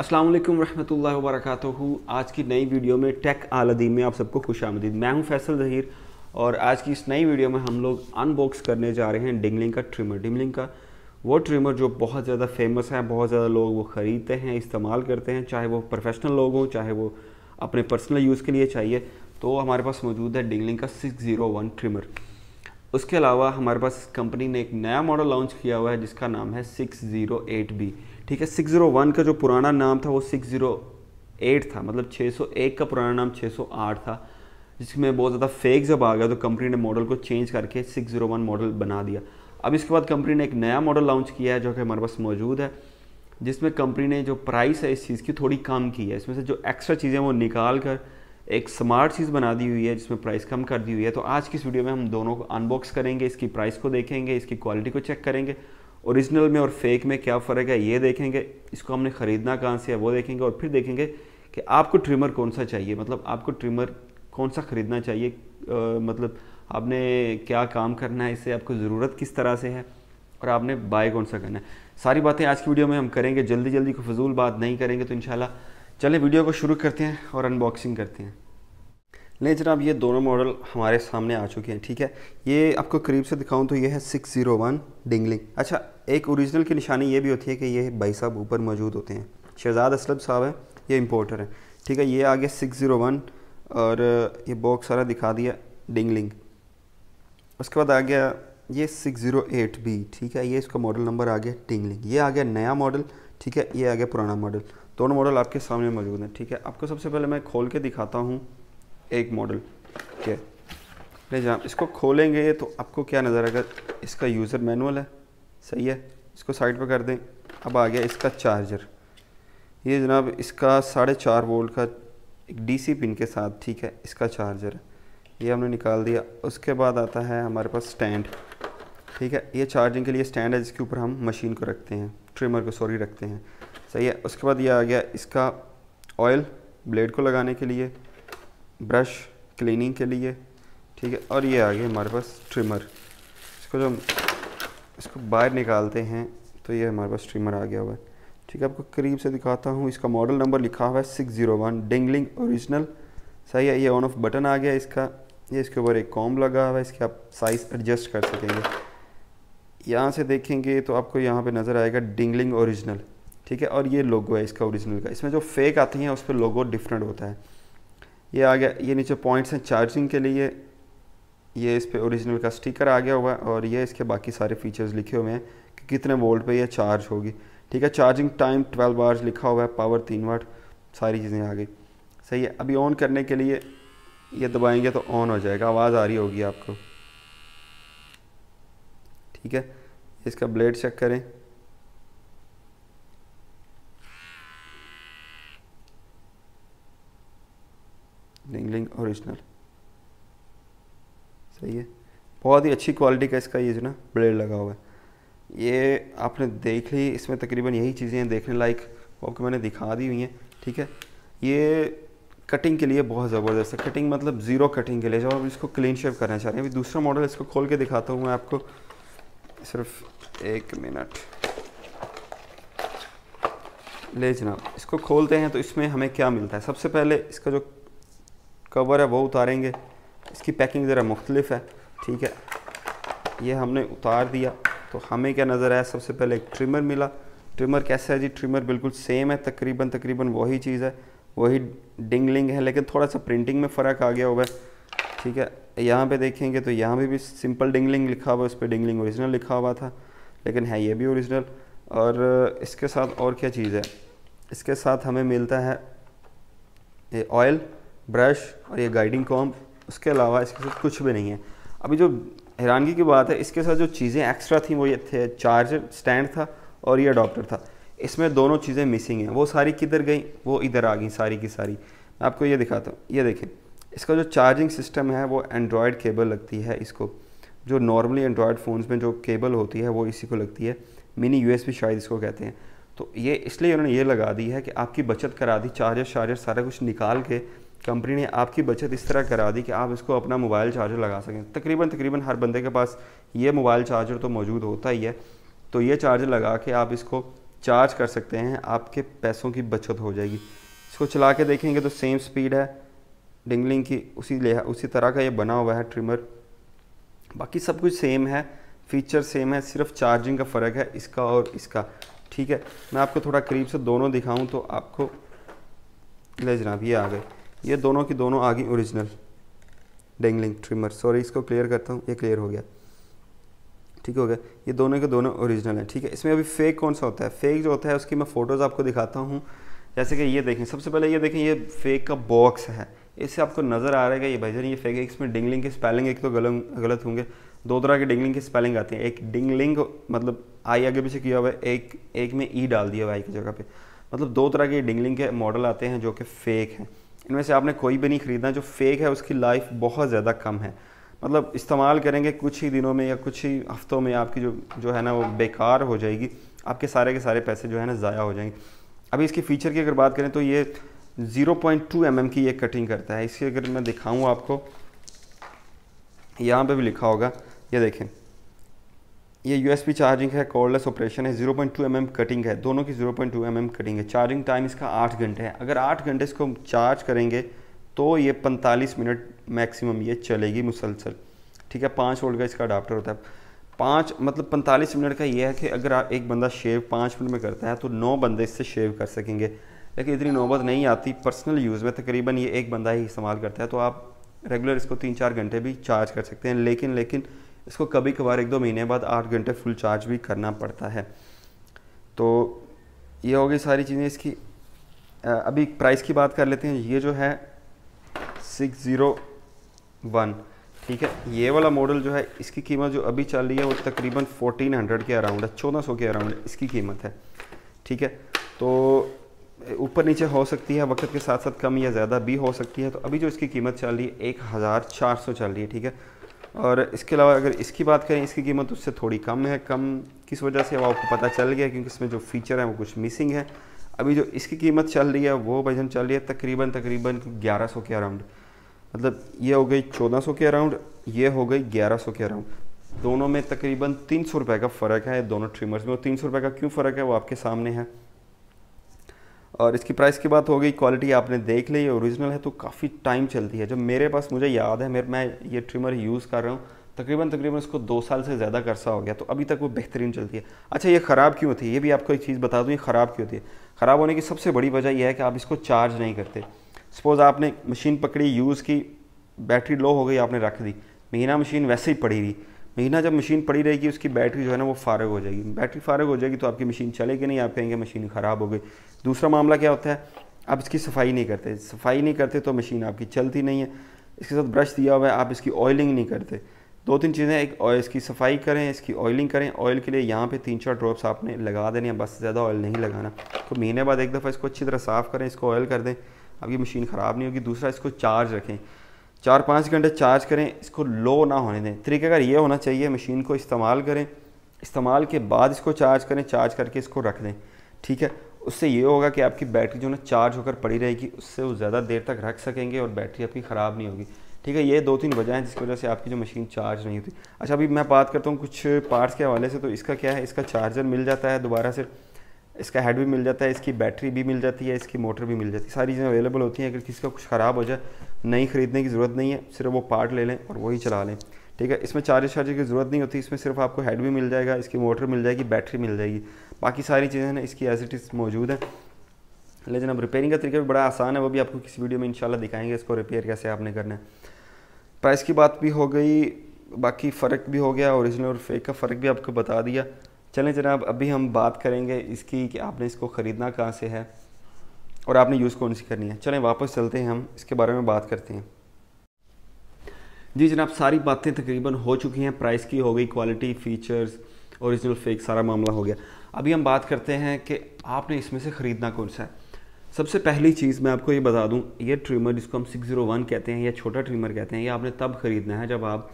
अस्सलाम वालेकुम रहमतुल्लाहि व आज की नई वीडियो में टेक आलदी में आप सबको खुश आमदीद मैं हूं फैसल जहीर और आज की इस नई वीडियो में हम लोग अनबॉक्स करने जा रहे हैं डिंगलिंग का ट्रिमर डिंगलिंग का वो ट्रिमर जो बहुत ज़्यादा फेमस है बहुत ज़्यादा लोग वो ख़रीदते हैं इस्तेमाल करते हैं चाहे वो प्रोफेशनल लोग हों चाहे वो अपने पर्सनल यूज़ के लिए चाहिए तो हमारे पास मौजूद है डिंगलिंग का सिक्स ज़ीरो वन ट्रिमर उसके अलावा हमारे पास कंपनी ने एक नया मॉडल लॉन्च किया हुआ है जिसका नाम है सिक्स ज़ीरो एट बी ठीक है 601 का जो पुराना नाम था वो 608 था मतलब 601 का पुराना नाम 608 था जिसमें बहुत ज़्यादा फेक जब आ गया तो कंपनी ने मॉडल को चेंज करके 601 मॉडल बना दिया अब इसके बाद कंपनी ने एक नया मॉडल लॉन्च किया है जो कि हमारे पास मौजूद है जिसमें कंपनी ने जो प्राइस है इस चीज़ की थोड़ी कम की है इसमें से जो एक्स्ट्रा चीज़ें वो निकाल कर एक स्मार्ट चीज़ बना दी हुई है जिसमें प्राइस कम कर दी हुई है तो आज की इस वीडियो में हम दोनों को अनबॉक्स करेंगे इसकी प्राइस को देखेंगे इसकी क्वालिटी को चेक करेंगे ओरिजिनल में और फेक में क्या फ़र्क है ये देखेंगे इसको हमने ख़रीदना कहाँ से है वो देखेंगे और फिर देखेंगे कि आपको ट्रिमर कौन सा चाहिए मतलब आपको ट्रिमर कौन सा ख़रीदना चाहिए आ, मतलब आपने क्या काम करना है इससे आपको ज़रूरत किस तरह से है और आपने बाय कौन सा करना है सारी बातें आज की वीडियो में हम करेंगे जल्दी जल्दी को फजूल बात नहीं करेंगे तो इन चलें वीडियो को शुरू करते हैं और अनबॉक्सिंग करते हैं नहीं जनाब ये दोनों मॉडल हमारे सामने आ चुके हैं ठीक है ये आपको करीब से दिखाऊं तो ये है सिक्स ज़ीरो वन डिंगलिंग अच्छा एक ओरिजिनल की निशानी ये भी होती है कि ये भाई साहब ऊपर मौजूद होते हैं शहजाद असलम साहब हैं ये इम्पोर्टर हैं ठीक है ये आ गया सिक्स ज़ीरो वन और ये बॉक्स सारा दिखा दिया डिंगलिंग उसके बाद आ गया ये सिक्स ज़ीरो एट बी ठीक है ये इसका मॉडल नंबर आ गया डिंगलिंग ये आ गया नया मॉडल ठीक है ये आ गया पुराना मॉडल दोनों मॉडल आपके सामने मौजूद हैं ठीक है आपको सबसे पहले मैं खोल के दिखाता हूँ एक मॉडल के ले जाम इसको खोलेंगे तो आपको क्या नज़र आएगा इसका यूज़र मैनुअल है सही है इसको साइड पर कर दें अब आ गया इसका चार्जर ये जनाब इसका साढ़े चार वोल्ट का एक डीसी पिन के साथ ठीक है इसका चार्जर ये हमने निकाल दिया उसके बाद आता है हमारे पास स्टैंड ठीक है ये चार्जिंग के लिए स्टैंड है जिसके ऊपर हम मशीन को रखते हैं ट्रिमर को सॉरी रखते हैं सही है उसके बाद ये आ गया इसका ऑयल ब्लेड को लगाने के लिए ब्रश क्लीनिंग के लिए ठीक है और ये आ गया हमारे पास ट्रिमर इसको जो इसको बाहर निकालते हैं तो ये हमारे पास ट्रिमर आ गया हुआ है ठीक है आपको करीब से दिखाता हूँ इसका मॉडल नंबर लिखा हुआ है six zero one Dingling original सही है ये ऑन ऑफ बटन आ गया इसका ये इसके ऊपर एक कॉम लगा हुआ है इसके आप साइज़ एडजस्ट कर सकेंगे यहाँ से देखेंगे तो आपको यहाँ पर नज़र आएगा डिंगलिंग औरिजिनल ठीक है और ये लोगो है इसका ओरिजिनल का इसमें जो फेक आती हैं उस पर लोगो डिफरेंट होता है ये आ गया ये नीचे पॉइंट्स हैं चार्जिंग के लिए ये इस पर ओरिजिनल का स्टिकर आ गया हुआ है और ये इसके बाकी सारे फीचर्स लिखे हुए हैं कि कितने वोल्ट पे ये चार्ज होगी ठीक है चार्जिंग टाइम 12 आवर्स लिखा हुआ है पावर तीन वाट सारी चीज़ें आ गई सही है अभी ऑन करने के लिए ये दबाएंगे तो ऑन हो जाएगा आवाज़ आ रही होगी आपको ठीक है इसका ब्लेड चेक करें डिंगलिंग ओरिजिनल सही है बहुत ही अच्छी क्वालिटी का इसका ये जो ना ब्लेड लगा हुआ है ये आपने देख ली इसमें तकरीबन यही चीज़ें हैं देखने लायक आपको मैंने दिखा दी हुई हैं ठीक है ये कटिंग के लिए बहुत ज़बरदस्त है कटिंग मतलब ज़ीरो कटिंग के लिए जब आप इसको क्लीन शेव करना चाह रहे हैं अभी दूसरा मॉडल इसको खोल के दिखाता हूँ मैं आपको सिर्फ एक मिनट ले जनाब इसको खोलते हैं तो इसमें हमें क्या मिलता है सबसे पहले इसका जो कवर है वो उतारेंगे इसकी पैकिंग ज़रा मुख्तलिफ है ठीक है ये हमने उतार दिया तो हमें क्या नज़र आया सबसे पहले एक ट्रिमर मिला ट्रिमर कैसा है जी ट्रिमर बिल्कुल सेम है तकरीबन तकरीबन वही चीज़ है वही डिंगलिंग है लेकिन थोड़ा सा प्रिंटिंग में फ़र्क आ गया हुआ है ठीक है यहाँ पे देखेंगे तो यहाँ पे भी सिंपल डिंगलिंग लिखा हुआ है उस पर डिंगलिंग ओरिजिनल लिखा हुआ था लेकिन है ये भी ओरिजिनल और इसके साथ और क्या चीज़ है इसके साथ हमें मिलता है ये ऑयल ब्रश और ये गाइडिंग कॉम्प उसके अलावा इसके साथ कुछ भी नहीं है अभी जो हैरानगी की बात है इसके साथ जो चीज़ें एक्स्ट्रा थी वो ये थे चार्जर स्टैंड था और ये अडोप्टर था इसमें दोनों चीज़ें मिसिंग हैं वो सारी किधर गई वो इधर आ गई सारी की सारी मैं आपको ये दिखाता हूँ ये देखें इसका जो चार्जिंग सिस्टम है वो एंड्रॉयड केबल लगती है इसको जो नॉर्मली एंड्रॉयड फ़ोन्स में जो केबल होती है वो इसी को लगती है मिनी यू शायद इसको कहते हैं तो ये इसलिए उन्होंने ये लगा दी है कि आपकी बचत करा दी चार्जर शार्जर सारा कुछ निकाल के कंपनी ने आपकी बचत इस तरह करा दी कि आप इसको अपना मोबाइल चार्जर लगा सकें तकरीबन तकरीबन हर बंदे के पास ये मोबाइल चार्जर तो मौजूद होता ही है तो ये चार्जर लगा के आप इसको चार्ज कर सकते हैं आपके पैसों की बचत हो जाएगी इसको चला के देखेंगे तो सेम स्पीड है डिंगलिंग की उसी उसी तरह का ये बना हुआ है ट्रिमर बाकी सब कुछ सेम है फीचर सेम है सिर्फ चार्जिंग का फ़र्क है इसका और इसका ठीक है मैं आपको थोड़ा करीब से दोनों दिखाऊं तो आपको ले जनाब ये आ गए ये दोनों की दोनों आ गई ओरिजिनल डेंगलिंग ट्रिमर सॉरी इसको क्लियर करता हूँ ये क्लियर हो गया ठीक हो गया ये दोनों के दोनों ओरिजिनल हैं ठीक है इसमें अभी फेक कौन सा होता है फेक जो होता है उसकी मैं फ़ोटोज़ आपको दिखाता हूँ जैसे कि ये देखें सबसे पहले ये देखें ये फेक का बॉक्स है इससे आपको नज़र आ रहा है ये भाई जान ये फेक है इसमें डिंगलिंग के स्पेलिंग एक तो गलत गलत होंगे दो तरह के डिंगलिंग के स्पेलिंग आते हैं एक डिंगलिंग मतलब आई आगे पीछे किया हुआ है एक एक में ई e डाल दिया हुआ आई की जगह पे मतलब दो तरह के डिंगलिंग के मॉडल आते हैं जो कि फेक हैं इनमें से आपने कोई भी नहीं ख़रीदना जो फेक है उसकी लाइफ बहुत ज़्यादा कम है मतलब इस्तेमाल करेंगे कुछ ही दिनों में या कुछ ही हफ़्तों में आपकी जो जो है ना वो बेकार हो जाएगी आपके सारे के सारे पैसे जो है ना ज़ाया हो जाएंगे अभी इसकी फ़ीचर की अगर बात करें तो ये 0.2 पॉइंट एम की ये कटिंग करता है इसकी अगर मैं दिखाऊँ आपको यहाँ पर भी लिखा होगा ये देखें ये यू चार्जिंग है कॉर्डलेस ऑपरेशन है 0.2 पॉइंट mm कटिंग है दोनों की 0.2 पॉइंट mm कटिंग है चार्जिंग टाइम इसका आठ घंटे है अगर आठ घंटे इसको हम चार्ज करेंगे तो ये 45 मिनट मैक्सिमम ये चलेगी मुसलसल ठीक है पाँच वोल्ट का इसका अडाप्टर होता है पाँच मतलब पैंतालीस मिनट का ये है कि अगर आप एक बंदा शेव पाँच मिनट में करता है तो नौ बंदे इससे शेव कर सकेंगे लेकिन इतनी नौबत नहीं आती पर्सनल यूज़ में तकरीबन ये एक बंदा ही इस्तेमाल करता है तो आप रेगुलर इसको तीन चार घंटे भी चार्ज कर सकते हैं लेकिन लेकिन इसको कभी कभार एक दो महीने बाद आठ घंटे फुल चार्ज भी करना पड़ता है तो ये हो गई सारी चीज़ें इसकी अभी प्राइस की बात कर लेते हैं ये जो है सिक्स ज़ीरो वन ठीक है ये वाला मॉडल जो है इसकी कीमत जो अभी चल रही है वो तकरीबन हंड्रेड के अराउंड है चौदह सौ के अराउंड इसकी कीमत है ठीक है तो ऊपर नीचे हो सकती है वक्त के साथ साथ कम या ज़्यादा भी हो सकती है तो अभी जो इसकी कीमत चल रही है एक हज़ार चार सौ चल रही है ठीक है और इसके अलावा अगर इसकी बात करें इसकी कीमत उससे थोड़ी कम है कम किस वजह से अब आपको पता चल गया क्योंकि इसमें जो फीचर है वो कुछ मिसिंग है अभी जो इसकी कीमत चल रही है वो भजन चल रही है तकरीबन तकरीबन 1100 के अराउंड मतलब ये हो गई 1400 के अराउंड ये हो गई 1100 के अराउंड दोनों में तकरीबन तीन सौ रुपये का फ़र्क है दोनों ट्रिमर्स में और तीन सौ रुपये का क्यों फ़र्क है वो आपके सामने है और इसकी प्राइस की बात हो गई क्वालिटी आपने देख ली ओरिजिनल है तो काफ़ी टाइम चलती है जब मेरे पास मुझे याद है मेरे मैं ये ट्रिमर यूज़ कर रहा हूँ तकरीबन तकरीबन इसको दो साल से ज़्यादा करसा हो गया तो अभी तक वो बेहतरीन चलती है अच्छा ये ख़राब क्यों होती है ये भी आपको एक चीज़ बता दूँ ये ख़राब क्यों होती है ख़राब होने की सबसे बड़ी वजह यह है कि आप इसको चार्ज नहीं करते सपोज़ आपने मशीन पकड़ी यूज़ की बैटरी लो हो गई आपने रख दी महीना मशीन वैसे ही पड़ी हुई महीना जब मशीन पड़ी रहेगी उसकी बैटरी जो है ना वो फारग हो जाएगी बैटरी फारग हो जाएगी तो आपकी मशीन चलेगी नहीं आप कहेंगे मशीन ख़राब हो गई दूसरा मामला क्या होता है आप इसकी सफाई नहीं करते सफाई नहीं करते तो मशीन आपकी चलती नहीं है इसके साथ ब्रश दिया हुआ है आप इसकी ऑयलिंग नहीं करते दो तीन चीज़ें एक इसकी सफाई करें इसकी ऑयलिंग करें ऑयल के लिए यहाँ पे तीन चार ड्रॉप्स आपने लगा देने हैं बस ज़्यादा ऑयल नहीं लगाना तो महीने बाद एक दफ़ा इसको अच्छी तरह साफ़ करें इसको ऑयल कर दें आपकी मशीन ख़राब नहीं होगी दूसरा इसको चार्ज रखें चार पाँच घंटे चार्ज करें इसको लो ना होने दें तरीक़ाकार ये होना चाहिए मशीन को इस्तेमाल करें इस्तेमाल के बाद इसको चार्ज करें चार्ज करके इसको रख दें ठीक है उससे ये होगा कि आपकी बैटरी जो ना चार्ज होकर पड़ी रहेगी उससे वो ज़्यादा देर तक रख सकेंगे और बैटरी आपकी ख़राब नहीं होगी ठीक है ये दो तीन वजह हैं जिसकी वजह से आपकी जो मशीन चार्ज नहीं होती अच्छा अभी मैं बात करता हूँ कुछ पार्ट्स के हवाले से तो इसका क्या है इसका चार्जर मिल जाता है दोबारा से इसका हेड भी मिल जाता है इसकी बैटरी भी मिल जाती है इसकी मोटर भी मिल जाती है सारी चीज़ें अवेलेबल होती हैं अगर किसी का कुछ ख़राब हो जाए नई ख़रीदने की ज़रूरत नहीं है सिर्फ वो पार्ट ले लें और वही चला लें ठीक है इसमें चार्जर शार्जर की ज़रूरत नहीं होती इसमें सिर्फ आपको हेड भी मिल जाएगा इसकी मोटर मिल जाएगी बैटरी मिल जाएगी बाकी सारी चीज़ें ना इसकी एज इज़ मौजूद हैं लेकिन अब रिपेयरिंग का तरीका भी बड़ा आसान है वो भी आपको किसी वीडियो में इनशाला दिखाएंगे इसको रिपेयर कैसे आपने करना है प्राइस की बात भी हो गई बाकी फ़र्क भी हो गया ओरिजिनल और फेक का फ़र्क भी आपको बता दिया चलें जनाब अभी हम बात करेंगे इसकी कि आपने इसको ख़रीदना कहाँ से है और आपने यूज़ कौन सी करनी है चलें वापस चलते हैं हम इसके बारे में बात करते हैं जी जनाब सारी बातें तकरीबन हो चुकी हैं प्राइस की हो गई क्वालिटी फ़ीचर्स ओरिजिनल फेक सारा मामला हो गया अभी हम बात करते हैं कि आपने इसमें से ख़रीदना कौन सा है सबसे पहली चीज़ मैं आपको ये बता दूं ये ट्रिमर जिसको हम 601 कहते हैं या छोटा ट्रिमर कहते हैं ये आपने तब ख़रीदना है जब आप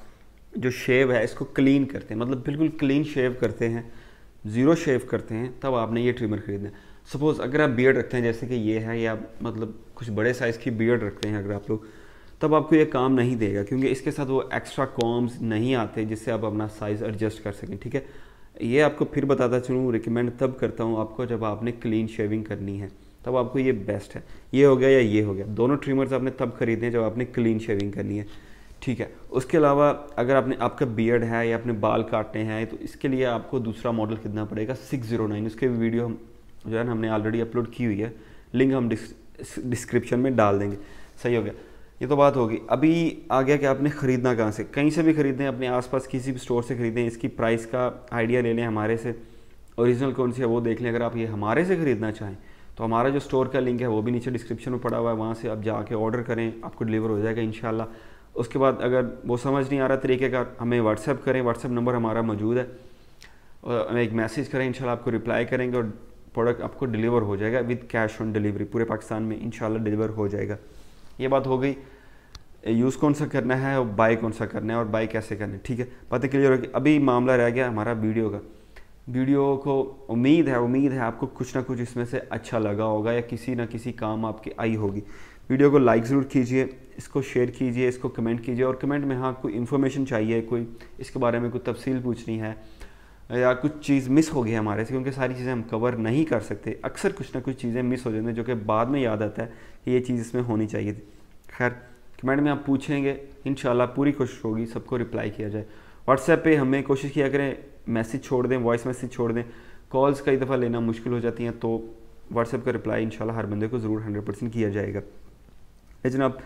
जो शेव है इसको क्लीन करते हैं मतलब बिल्कुल क्लीन शेव करते हैं ज़ीरो शेव करते हैं तब आपने ये ट्रिमर ख़रीदना है सपोज़ अगर आप बियड रखते हैं जैसे कि ये है या मतलब कुछ बड़े साइज़ की बियड रखते हैं अगर आप लोग तब आपको ये काम नहीं देगा क्योंकि इसके साथ वो एक्स्ट्रा कॉम्स नहीं आते जिससे आप अपना साइज़ एडजस्ट कर सकें ठीक है ये आपको फिर बताता चलूँ रिकमेंड तब करता हूँ आपको जब आपने क्लीन शेविंग करनी है तब आपको ये बेस्ट है ये हो गया या ये हो गया दोनों ट्रिमर्स आपने तब खरीदे हैं जब आपने क्लीन शेविंग करनी है ठीक है उसके अलावा अगर आपने आपका बियर्ड है या अपने बाल काटने हैं तो इसके लिए आपको दूसरा मॉडल खरीदना पड़ेगा सिक्स जीरो नाइन उसके भी वीडियो हम जो है ना हमने ऑलरेडी अपलोड की हुई है लिंक हम डिस्क्रिप्शन में डाल देंगे सही हो गया ये तो बात होगी अभी आ गया कि आपने ख़रीदना कहाँ से कहीं से भी ख़रीदें अपने आसपास किसी भी स्टोर से ख़रीदें इसकी प्राइस का आइडिया ले लें हमारे से ओरिजिनल कौन सी है वो देख लें अगर आप ये हमारे से ख़रीदना चाहें तो हमारा जो स्टोर का लिंक है वो भी नीचे डिस्क्रिप्शन में पड़ा हुआ है वहाँ से आप जाके ऑर्डर करें आपको डिलीवर हो जाएगा इन उसके बाद अगर वो समझ नहीं आ रहा तरीके का हमें व्हाट्सएप करें व्हाट्सअप नंबर हमारा मौजूद है और हमें एक मैसेज करें इनशाला आपको रिप्लाई करेंगे और प्रोडक्ट आपको डिलीवर हो जाएगा विद कैश ऑन डिलीवरी पूरे पाकिस्तान में इंशाल्लाह डिलीवर हो जाएगा ये बात हो गई यूज़ कौन सा करना है और बाई कौन सा करना है और बाई कैसे करना है ठीक है बातें क्लियर होगी अभी मामला रह गया हमारा वीडियो का वीडियो को उम्मीद है उम्मीद है आपको कुछ ना कुछ इसमें से अच्छा लगा होगा या किसी ना किसी काम आपके आई होगी वीडियो को लाइक ज़रूर कीजिए इसको शेयर कीजिए इसको कमेंट कीजिए और कमेंट में हाँ कोई इन्फॉर्मेशन चाहिए कोई इसके बारे में कोई तफसील पूछनी है या कुछ चीज़ मिस हो गई हमारे से क्योंकि सारी चीज़ें हम कवर नहीं कर सकते अक्सर कुछ ना कुछ चीज़ें मिस हो जाती हैं जो कि बाद में याद आता है कि ये चीज़ इसमें होनी चाहिए थी खैर कमेंट में आप पूछेंगे इन पूरी कोशिश होगी सबको रिप्लाई किया जाए व्हाट्सएप पर हमें कोशिश किया करें मैसेज छोड़ दें वॉइस मैसेज छोड़ दें कॉल्स कई दफ़ा लेना मुश्किल हो जाती हैं तो व्हाट्सएप का रिप्लाई इन हर बंदे को ज़रूर हंड्रेड परसेंट किया जाएगा जनाब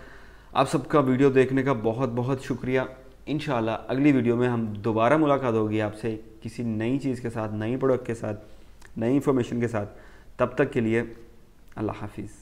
आप सबका वीडियो देखने का बहुत बहुत शुक्रिया इन अगली वीडियो में हम दोबारा मुलाकात होगी आपसे किसी नई चीज़ के साथ नई प्रोडक्ट के साथ नई इन्फॉर्मेशन के साथ तब तक के लिए अल्लाह हाफिज़